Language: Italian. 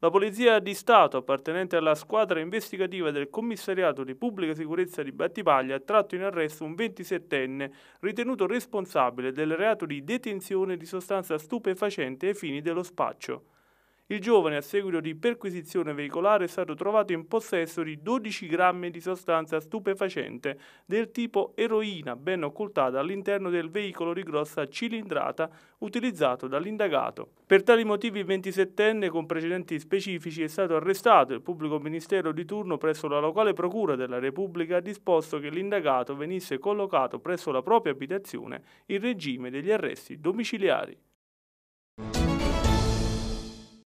La Polizia di Stato, appartenente alla squadra investigativa del Commissariato di Pubblica Sicurezza di Battipaglia, ha tratto in arresto un 27enne ritenuto responsabile del reato di detenzione di sostanza stupefacente ai fini dello spaccio. Il giovane, a seguito di perquisizione veicolare, è stato trovato in possesso di 12 grammi di sostanza stupefacente del tipo eroina, ben occultata all'interno del veicolo di grossa cilindrata utilizzato dall'indagato. Per tali motivi il 27enne con precedenti specifici è stato arrestato. Il pubblico ministero di turno presso la locale procura della Repubblica ha disposto che l'indagato venisse collocato presso la propria abitazione in regime degli arresti domiciliari.